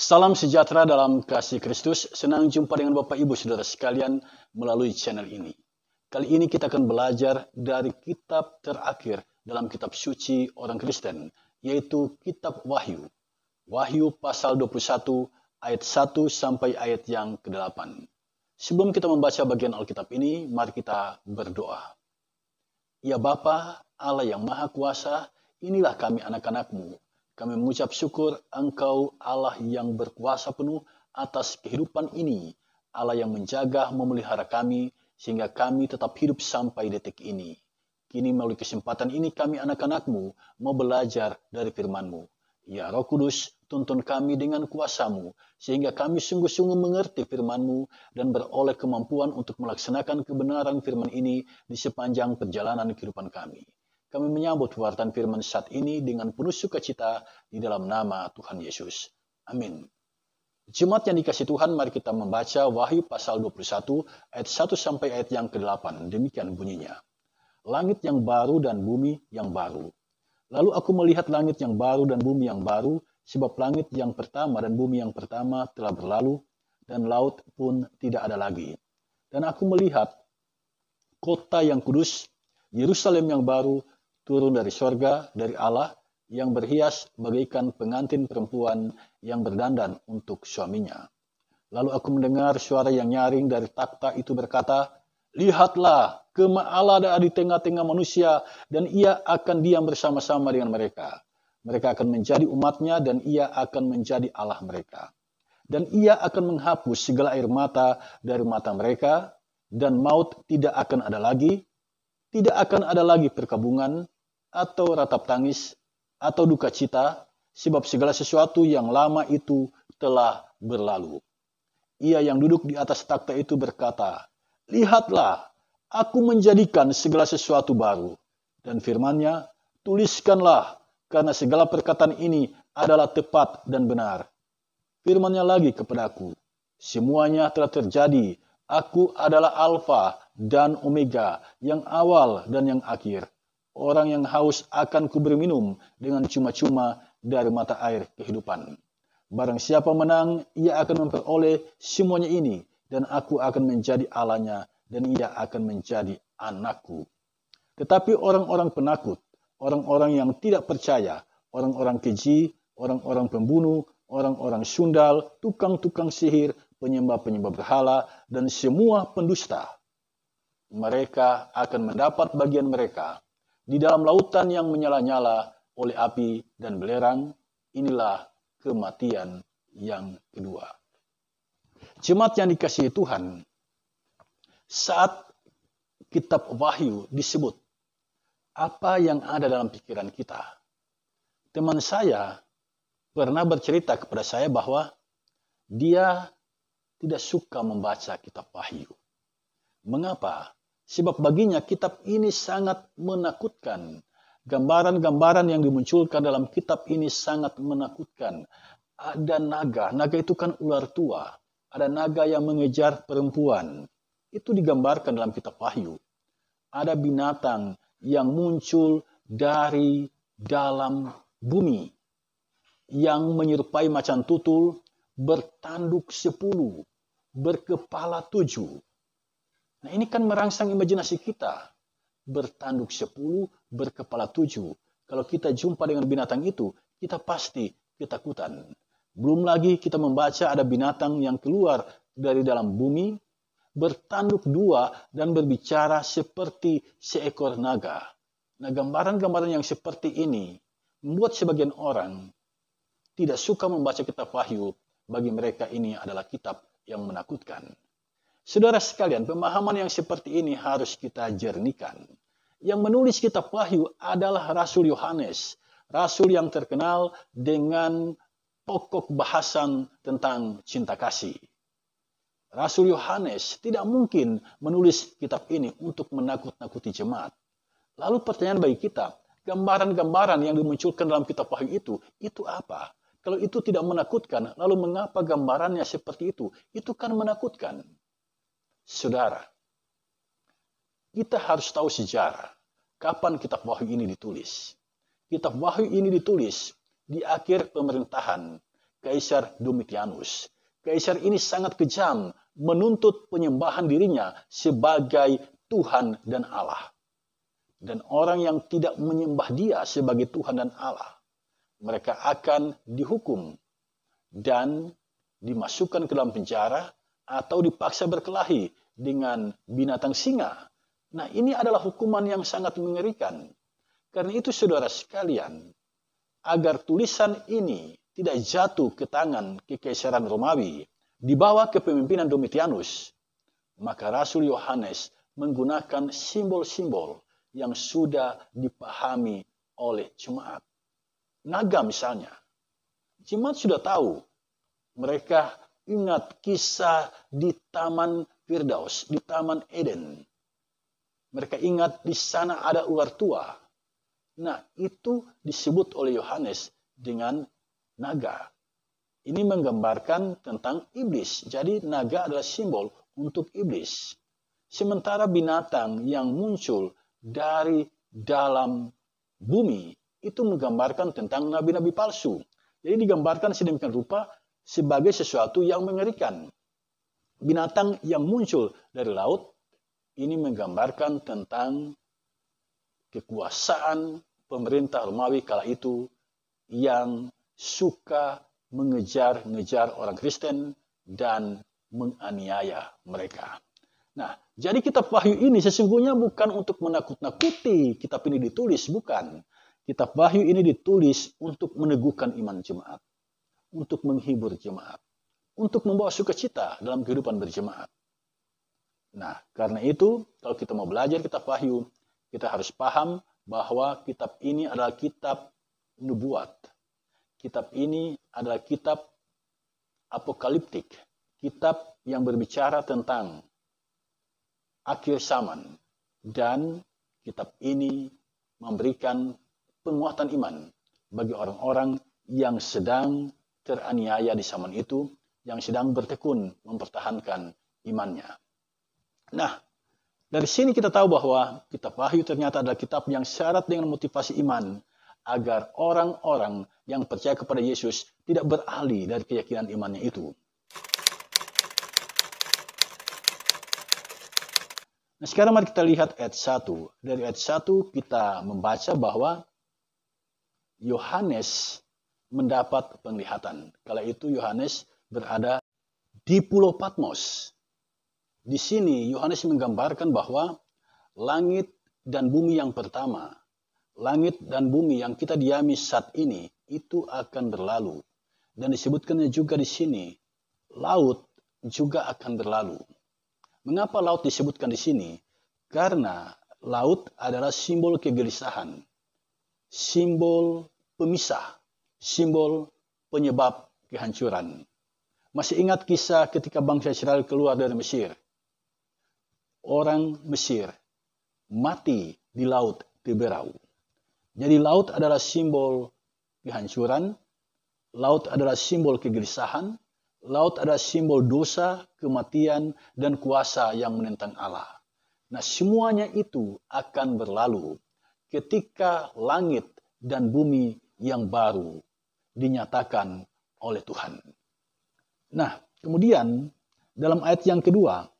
Salam sejahtera dalam kasih Kristus. Senang jumpa dengan Bapak Ibu Saudara sekalian melalui channel ini. Kali ini kita akan belajar dari kitab terakhir dalam kitab suci orang Kristen, yaitu kitab Wahyu. Wahyu pasal 21 ayat 1 sampai ayat yang ke-8. Sebelum kita membaca bagian Alkitab ini, mari kita berdoa. Ya Bapa, Allah yang Maha Kuasa, inilah kami anak-anakmu kami mengucap syukur engkau Allah yang berkuasa penuh atas kehidupan ini, Allah yang menjaga, memelihara kami, sehingga kami tetap hidup sampai detik ini. Kini melalui kesempatan ini kami anak-anakmu mau belajar dari firmanmu. Ya Roh Kudus, tuntun kami dengan kuasamu, sehingga kami sungguh-sungguh mengerti firmanmu dan beroleh kemampuan untuk melaksanakan kebenaran firman ini di sepanjang perjalanan kehidupan kami. Kami menyambut wartaan firman saat ini dengan penuh sukacita di dalam nama Tuhan Yesus. Amin. Jemaat yang dikasih Tuhan, mari kita membaca Wahyu pasal 21 ayat 1 sampai ayat yang ke-8. Demikian bunyinya. Langit yang baru dan bumi yang baru. Lalu aku melihat langit yang baru dan bumi yang baru, sebab langit yang pertama dan bumi yang pertama telah berlalu, dan laut pun tidak ada lagi. Dan aku melihat kota yang kudus, Yerusalem yang baru, turun dari sorga, dari Allah, yang berhias bagaikan pengantin perempuan yang berdandan untuk suaminya. Lalu aku mendengar suara yang nyaring dari takhta itu berkata, Lihatlah, kema Allah ada di tengah-tengah manusia, dan ia akan diam bersama-sama dengan mereka. Mereka akan menjadi umatnya, dan ia akan menjadi Allah mereka. Dan ia akan menghapus segala air mata dari mata mereka, dan maut tidak akan ada lagi, tidak akan ada lagi perkabungan, atau ratap tangis atau duka cita sebab segala sesuatu yang lama itu telah berlalu. Ia yang duduk di atas takhta itu berkata, Lihatlah, aku menjadikan segala sesuatu baru. Dan firmannya, tuliskanlah, karena segala perkataan ini adalah tepat dan benar. Firmannya lagi kepadaku, semuanya telah terjadi. Aku adalah Alfa dan Omega, yang awal dan yang akhir orang yang haus akan kuberi minum dengan cuma-cuma dari mata air kehidupan. Barang siapa menang, ia akan memperoleh semuanya ini, dan aku akan menjadi alanya, dan ia akan menjadi anakku. Tetapi orang-orang penakut, orang-orang yang tidak percaya, orang-orang keji, orang-orang pembunuh, orang-orang sundal, tukang-tukang sihir, penyembah-penyembah berhala, dan semua pendusta. Mereka akan mendapat bagian mereka di dalam lautan yang menyala-nyala oleh api dan belerang, inilah kematian yang kedua. Jemaat yang dikasihi Tuhan, saat kitab wahyu disebut, apa yang ada dalam pikiran kita? Teman saya pernah bercerita kepada saya bahwa dia tidak suka membaca kitab wahyu. Mengapa? Sebab baginya kitab ini sangat menakutkan. Gambaran-gambaran yang dimunculkan dalam kitab ini sangat menakutkan. Ada naga, naga itu kan ular tua. Ada naga yang mengejar perempuan. Itu digambarkan dalam kitab Wahyu. Ada binatang yang muncul dari dalam bumi yang menyerupai macan tutul bertanduk sepuluh, berkepala tujuh, Nah ini kan merangsang imajinasi kita. Bertanduk sepuluh, berkepala tujuh. Kalau kita jumpa dengan binatang itu, kita pasti ketakutan. Belum lagi kita membaca ada binatang yang keluar dari dalam bumi, bertanduk dua dan berbicara seperti seekor naga. Nah gambaran-gambaran yang seperti ini membuat sebagian orang tidak suka membaca kitab wahyu. Bagi mereka ini adalah kitab yang menakutkan. Saudara sekalian, pemahaman yang seperti ini harus kita jernihkan. Yang menulis kitab Wahyu adalah Rasul Yohanes, rasul yang terkenal dengan pokok bahasan tentang cinta kasih. Rasul Yohanes tidak mungkin menulis kitab ini untuk menakut-nakuti jemaat. Lalu pertanyaan bagi kita, gambaran-gambaran yang dimunculkan dalam kitab Wahyu itu, itu apa? Kalau itu tidak menakutkan, lalu mengapa gambarannya seperti itu? Itu kan menakutkan. Saudara, kita harus tahu sejarah. Kapan kitab wahyu ini ditulis? Kitab wahyu ini ditulis di akhir pemerintahan Kaisar Domitianus. Kaisar ini sangat kejam menuntut penyembahan dirinya sebagai Tuhan dan Allah. Dan orang yang tidak menyembah dia sebagai Tuhan dan Allah, mereka akan dihukum dan dimasukkan ke dalam penjara atau dipaksa berkelahi dengan binatang singa. Nah, ini adalah hukuman yang sangat mengerikan. Karena itu saudara sekalian, agar tulisan ini tidak jatuh ke tangan kekaisaran Romawi di bawah kepemimpinan Domitianus, maka Rasul Yohanes menggunakan simbol-simbol yang sudah dipahami oleh jemaat. Naga misalnya. Jemaat sudah tahu. Mereka ingat kisah di Taman Firdaus, di Taman Eden. Mereka ingat di sana ada ular tua. Nah, itu disebut oleh Yohanes dengan naga. Ini menggambarkan tentang iblis. Jadi naga adalah simbol untuk iblis. Sementara binatang yang muncul dari dalam bumi itu menggambarkan tentang nabi-nabi palsu. Jadi digambarkan sedemikian rupa sebagai sesuatu yang mengerikan binatang yang muncul dari laut ini menggambarkan tentang kekuasaan pemerintah Romawi kala itu yang suka mengejar-ngejar orang Kristen dan menganiaya mereka. Nah, jadi kitab Wahyu ini sesungguhnya bukan untuk menakut-nakuti kitab ini ditulis, bukan. Kitab Wahyu ini ditulis untuk meneguhkan iman jemaat, untuk menghibur jemaat untuk membawa sukacita dalam kehidupan berjemaat. Nah, karena itu, kalau kita mau belajar kitab wahyu, kita harus paham bahwa kitab ini adalah kitab nubuat. Kitab ini adalah kitab apokaliptik, kitab yang berbicara tentang akhir zaman. Dan kitab ini memberikan penguatan iman bagi orang-orang yang sedang teraniaya di zaman itu yang sedang bertekun mempertahankan imannya. Nah, dari sini kita tahu bahwa kitab Wahyu ternyata adalah kitab yang syarat dengan motivasi iman agar orang-orang yang percaya kepada Yesus tidak beralih dari keyakinan imannya itu. Nah, sekarang mari kita lihat ayat 1. Dari ayat 1 kita membaca bahwa Yohanes mendapat penglihatan. Kala itu Yohanes berada di Pulau Patmos. Di sini Yohanes menggambarkan bahwa langit dan bumi yang pertama, langit dan bumi yang kita diami saat ini itu akan berlalu. Dan disebutkannya juga di sini, laut juga akan berlalu. Mengapa laut disebutkan di sini? Karena laut adalah simbol kegelisahan, simbol pemisah, simbol penyebab kehancuran. Masih ingat kisah ketika bangsa Israel keluar dari Mesir? Orang Mesir mati di laut Tiberau. Jadi laut adalah simbol kehancuran, laut adalah simbol kegelisahan, laut adalah simbol dosa, kematian, dan kuasa yang menentang Allah. Nah semuanya itu akan berlalu ketika langit dan bumi yang baru dinyatakan oleh Tuhan. Nah, kemudian dalam ayat yang kedua,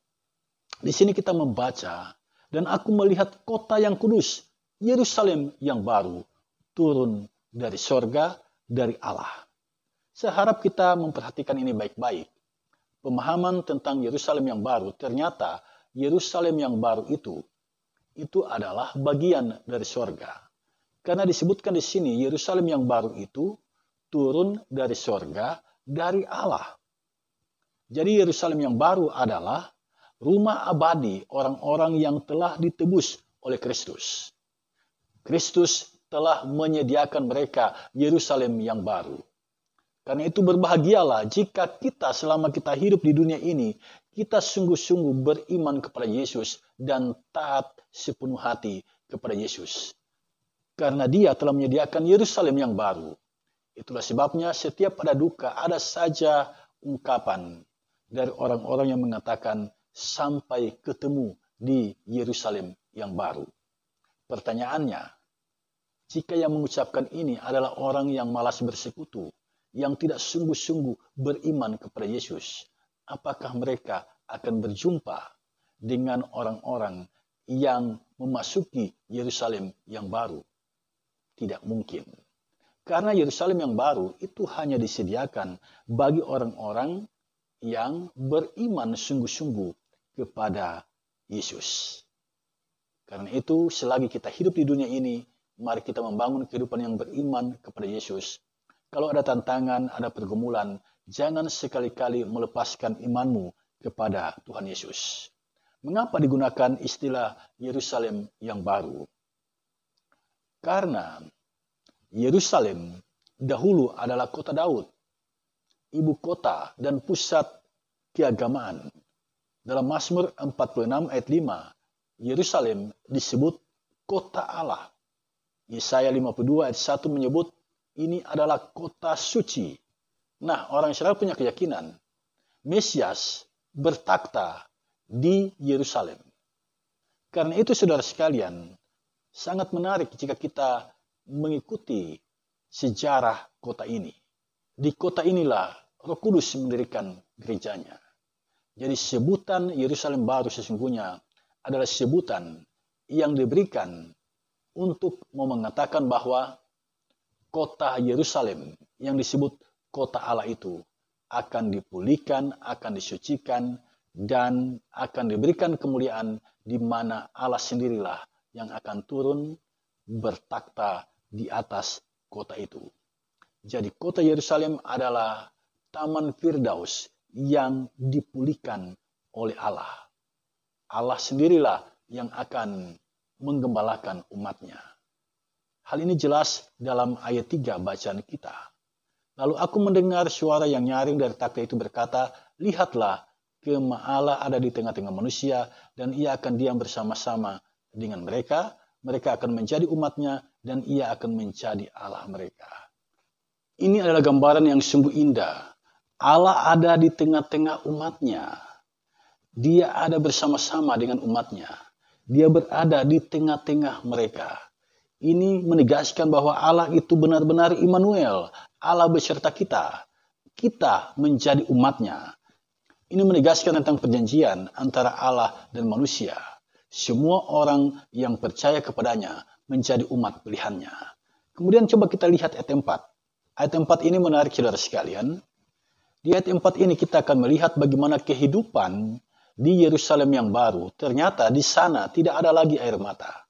di sini kita membaca, dan aku melihat kota yang kudus, Yerusalem yang baru, turun dari sorga, dari Allah. Seharap kita memperhatikan ini baik-baik. Pemahaman tentang Yerusalem yang baru, ternyata Yerusalem yang baru itu, itu adalah bagian dari sorga. Karena disebutkan di sini, Yerusalem yang baru itu turun dari sorga, dari Allah. Jadi Yerusalem yang baru adalah rumah abadi orang-orang yang telah ditebus oleh Kristus. Kristus telah menyediakan mereka Yerusalem yang baru. Karena itu berbahagialah jika kita selama kita hidup di dunia ini, kita sungguh-sungguh beriman kepada Yesus dan taat sepenuh hati kepada Yesus. Karena dia telah menyediakan Yerusalem yang baru. Itulah sebabnya setiap ada duka ada saja ungkapan dari orang-orang yang mengatakan sampai ketemu di Yerusalem yang baru. Pertanyaannya, jika yang mengucapkan ini adalah orang yang malas bersekutu, yang tidak sungguh-sungguh beriman kepada Yesus, apakah mereka akan berjumpa dengan orang-orang yang memasuki Yerusalem yang baru? Tidak mungkin. Karena Yerusalem yang baru itu hanya disediakan bagi orang-orang yang beriman sungguh-sungguh kepada Yesus. Karena itu, selagi kita hidup di dunia ini, mari kita membangun kehidupan yang beriman kepada Yesus. Kalau ada tantangan, ada pergumulan, jangan sekali-kali melepaskan imanmu kepada Tuhan Yesus. Mengapa digunakan istilah Yerusalem yang baru? Karena Yerusalem dahulu adalah kota Daud ibu kota dan pusat keagamaan. Dalam Mazmur 46 ayat 5, Yerusalem disebut kota Allah. Yesaya 52 ayat 1 menyebut ini adalah kota suci. Nah, orang Israel punya keyakinan Mesias bertakhta di Yerusalem. Karena itu saudara sekalian, sangat menarik jika kita mengikuti sejarah kota ini. Di kota inilah Roh Kudus mendirikan gerejanya. Jadi sebutan Yerusalem baru sesungguhnya adalah sebutan yang diberikan untuk mau mengatakan bahwa kota Yerusalem yang disebut kota Allah itu akan dipulihkan, akan disucikan, dan akan diberikan kemuliaan di mana Allah sendirilah yang akan turun bertakta di atas kota itu. Jadi kota Yerusalem adalah taman Firdaus yang dipulihkan oleh Allah. Allah sendirilah yang akan menggembalakan umatnya. Hal ini jelas dalam ayat 3 bacaan kita. Lalu aku mendengar suara yang nyaring dari takhta itu berkata, Lihatlah, kema Allah ada di tengah-tengah manusia, dan ia akan diam bersama-sama dengan mereka, mereka akan menjadi umatnya, dan ia akan menjadi Allah mereka. Ini adalah gambaran yang sungguh indah. Allah ada di tengah-tengah umatnya. Dia ada bersama-sama dengan umatnya. Dia berada di tengah-tengah mereka. Ini menegaskan bahwa Allah itu benar-benar Immanuel, Allah beserta kita. Kita menjadi umatnya. Ini menegaskan tentang perjanjian antara Allah dan manusia. Semua orang yang percaya kepadanya menjadi umat pilihannya. Kemudian coba kita lihat ayat 4. Ayat 4 ini menarik saudara sekalian. Di ayat 4 ini kita akan melihat bagaimana kehidupan di Yerusalem yang baru. Ternyata di sana tidak ada lagi air mata.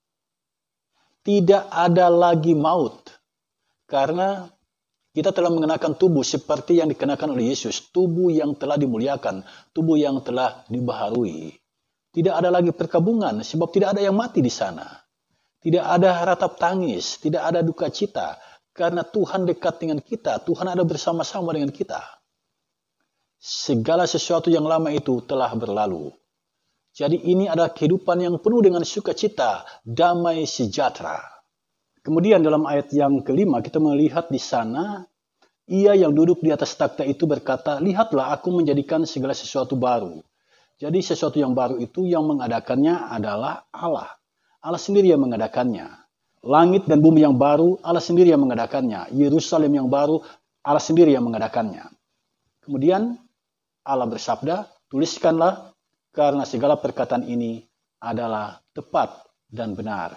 Tidak ada lagi maut. Karena kita telah mengenakan tubuh seperti yang dikenakan oleh Yesus, tubuh yang telah dimuliakan, tubuh yang telah dibaharui. Tidak ada lagi perkabungan, sebab tidak ada yang mati di sana. Tidak ada ratap tangis, tidak ada duka cita, karena Tuhan dekat dengan kita, Tuhan ada bersama-sama dengan kita. Segala sesuatu yang lama itu telah berlalu. Jadi ini adalah kehidupan yang penuh dengan sukacita, damai sejahtera. Kemudian dalam ayat yang kelima kita melihat di sana ia yang duduk di atas takhta itu berkata, "Lihatlah aku menjadikan segala sesuatu baru." Jadi sesuatu yang baru itu yang mengadakannya adalah Allah. Allah sendiri yang mengadakannya. Langit dan bumi yang baru, Allah sendiri yang mengadakannya. Yerusalem yang baru, Allah sendiri yang mengadakannya. Kemudian Allah bersabda, tuliskanlah karena segala perkataan ini adalah tepat dan benar.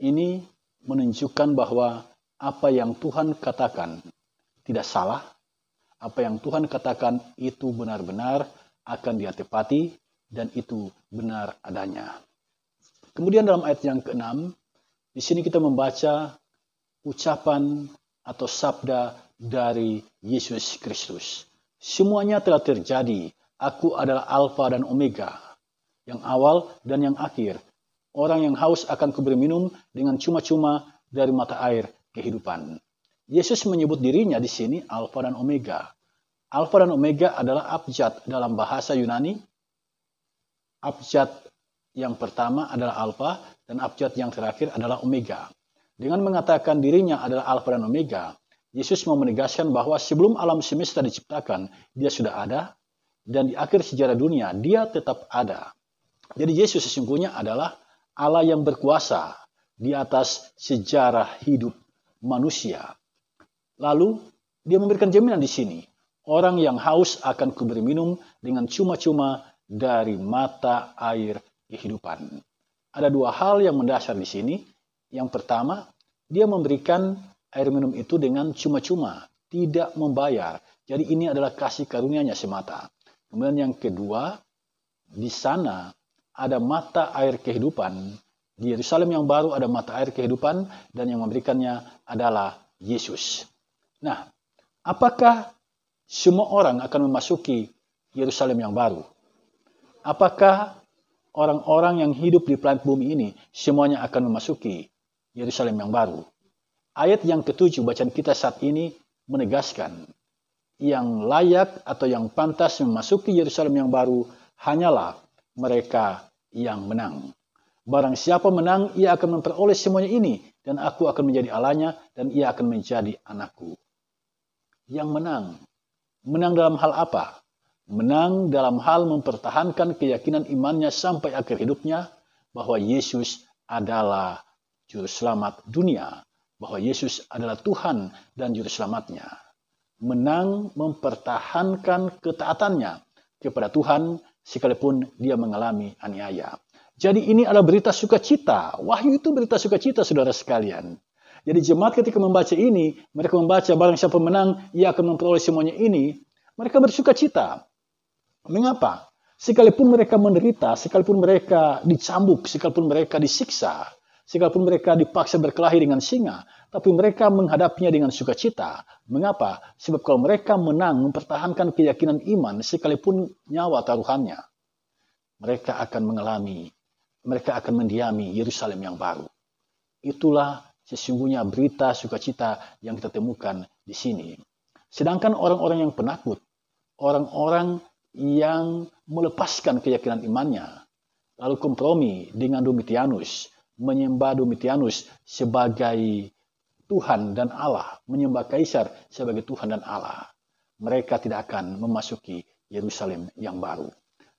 Ini menunjukkan bahwa apa yang Tuhan katakan tidak salah, apa yang Tuhan katakan itu benar-benar akan dia tepati dan itu benar adanya. Kemudian dalam ayat yang ke-6, di sini kita membaca ucapan atau sabda dari Yesus Kristus. Semuanya telah terjadi. Aku adalah Alfa dan Omega, yang awal dan yang akhir. Orang yang haus akan kuberi minum dengan cuma-cuma dari mata air kehidupan. Yesus menyebut dirinya di sini Alfa dan Omega. Alfa dan Omega adalah abjad dalam bahasa Yunani. Abjad yang pertama adalah alfa dan abjad yang terakhir adalah omega. Dengan mengatakan dirinya adalah alfa dan omega, Yesus mau menegaskan bahwa sebelum alam semesta diciptakan, dia sudah ada, dan di akhir sejarah dunia, dia tetap ada. Jadi Yesus sesungguhnya adalah Allah yang berkuasa di atas sejarah hidup manusia. Lalu, dia memberikan jaminan di sini. Orang yang haus akan kuberi minum dengan cuma-cuma dari mata air kehidupan. Ada dua hal yang mendasar di sini. Yang pertama, dia memberikan air minum itu dengan cuma-cuma, tidak membayar. Jadi ini adalah kasih karunia-Nya semata. Kemudian yang kedua, di sana ada mata air kehidupan. Di Yerusalem yang baru ada mata air kehidupan dan yang memberikannya adalah Yesus. Nah, apakah semua orang akan memasuki Yerusalem yang baru? Apakah orang-orang yang hidup di planet bumi ini semuanya akan memasuki Yerusalem yang baru. Ayat yang ketujuh bacaan kita saat ini menegaskan yang layak atau yang pantas memasuki Yerusalem yang baru hanyalah mereka yang menang. Barang siapa menang, ia akan memperoleh semuanya ini, dan aku akan menjadi Allahnya, dan ia akan menjadi anakku. Yang menang. Menang dalam hal apa? menang dalam hal mempertahankan keyakinan imannya sampai akhir hidupnya bahwa Yesus adalah juru selamat dunia, bahwa Yesus adalah Tuhan dan juru selamatnya. Menang mempertahankan ketaatannya kepada Tuhan sekalipun dia mengalami aniaya. Jadi ini adalah berita sukacita. Wahyu itu berita sukacita saudara sekalian. Jadi jemaat ketika membaca ini, mereka membaca barang siapa menang, ia akan memperoleh semuanya ini. Mereka bersukacita. Mengapa? Sekalipun mereka menderita, sekalipun mereka dicambuk, sekalipun mereka disiksa, sekalipun mereka dipaksa berkelahi dengan singa, tapi mereka menghadapinya dengan sukacita. Mengapa? Sebab kalau mereka menang mempertahankan keyakinan iman sekalipun nyawa taruhannya, mereka akan mengalami, mereka akan mendiami Yerusalem yang baru. Itulah sesungguhnya berita sukacita yang kita temukan di sini. Sedangkan orang-orang yang penakut, orang-orang yang melepaskan keyakinan imannya, lalu kompromi dengan Domitianus, menyembah Domitianus sebagai Tuhan dan Allah, menyembah Kaisar sebagai Tuhan dan Allah. Mereka tidak akan memasuki Yerusalem yang baru.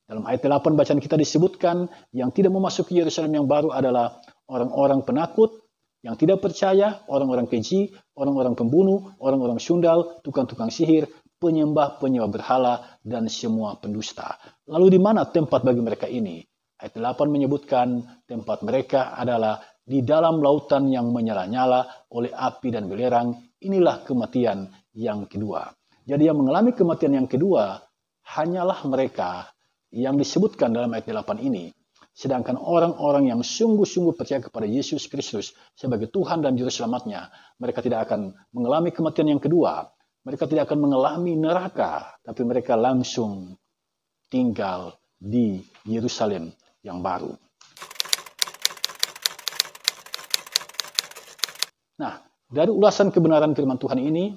Dalam ayat 8 bacaan kita disebutkan yang tidak memasuki Yerusalem yang baru adalah orang-orang penakut, yang tidak percaya, orang-orang keji, orang-orang pembunuh, orang-orang sundal, tukang-tukang sihir, penyembah-penyembah berhala, dan semua pendusta. Lalu di mana tempat bagi mereka ini? Ayat 8 menyebutkan tempat mereka adalah di dalam lautan yang menyala-nyala oleh api dan belerang. Inilah kematian yang kedua. Jadi yang mengalami kematian yang kedua hanyalah mereka yang disebutkan dalam ayat 8 ini. Sedangkan orang-orang yang sungguh-sungguh percaya kepada Yesus Kristus sebagai Tuhan dan Juru Selamatnya, mereka tidak akan mengalami kematian yang kedua. Mereka tidak akan mengalami neraka, tapi mereka langsung tinggal di Yerusalem yang baru. Nah, dari ulasan kebenaran firman Tuhan ini,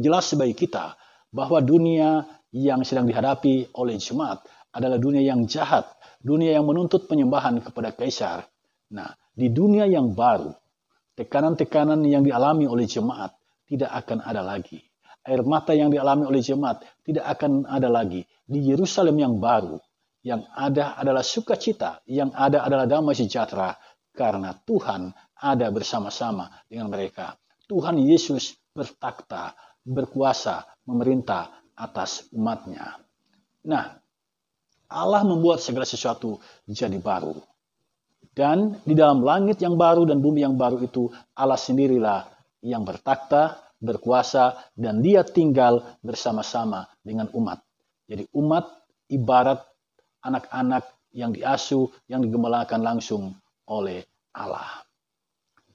jelas bagi kita bahwa dunia yang sedang dihadapi oleh jemaat adalah dunia yang jahat, dunia yang menuntut penyembahan kepada kaisar. Nah, di dunia yang baru, tekanan-tekanan yang dialami oleh jemaat tidak akan ada lagi. Air mata yang dialami oleh jemaat tidak akan ada lagi. Di Yerusalem yang baru, yang ada adalah sukacita, yang ada adalah damai sejahtera, karena Tuhan ada bersama-sama dengan mereka. Tuhan Yesus bertakhta, berkuasa, memerintah atas umatnya. Nah, Allah membuat segala sesuatu jadi baru. Dan di dalam langit yang baru dan bumi yang baru itu Allah sendirilah yang bertakhta, berkuasa, dan dia tinggal bersama-sama dengan umat. Jadi umat ibarat anak-anak yang diasuh, yang digembalakan langsung oleh Allah.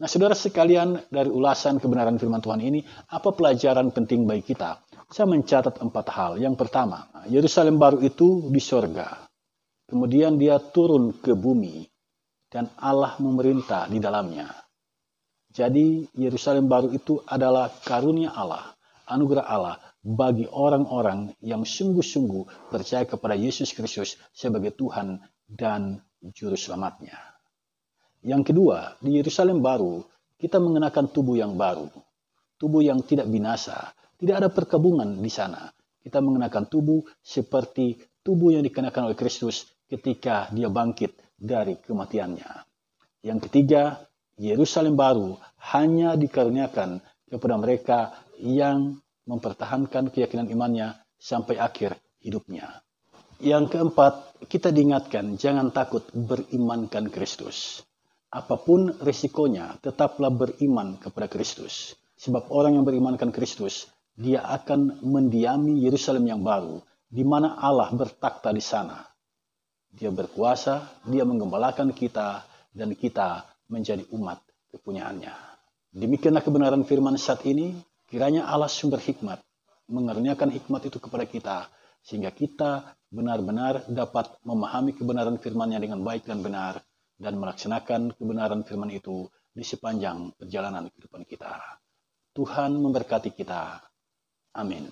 Nah, saudara sekalian, dari ulasan kebenaran firman Tuhan ini, apa pelajaran penting bagi kita? Saya mencatat empat hal. Yang pertama, Yerusalem baru itu di sorga. Kemudian dia turun ke bumi. Dan Allah memerintah di dalamnya. Jadi Yerusalem baru itu adalah karunia Allah, anugerah Allah bagi orang-orang yang sungguh-sungguh percaya kepada Yesus Kristus sebagai Tuhan dan juru selamatnya. Yang kedua, di Yerusalem baru kita mengenakan tubuh yang baru, tubuh yang tidak binasa, tidak ada perkebungan di sana. Kita mengenakan tubuh seperti tubuh yang dikenakan oleh Kristus ketika dia bangkit dari kematiannya. Yang ketiga, Yerusalem baru hanya dikaruniakan kepada mereka yang mempertahankan keyakinan imannya sampai akhir hidupnya. Yang keempat, kita diingatkan jangan takut berimankan Kristus. Apapun risikonya, tetaplah beriman kepada Kristus. Sebab orang yang berimankan Kristus, dia akan mendiami Yerusalem yang baru, di mana Allah bertakhta di sana. Dia berkuasa, dia menggembalakan kita, dan kita menjadi umat kepunyaannya. Demikianlah kebenaran firman saat ini, kiranya Allah sumber hikmat, mengernyakan hikmat itu kepada kita, sehingga kita benar-benar dapat memahami kebenaran firmannya dengan baik dan benar, dan melaksanakan kebenaran firman itu di sepanjang perjalanan kehidupan kita. Tuhan memberkati kita. Amin.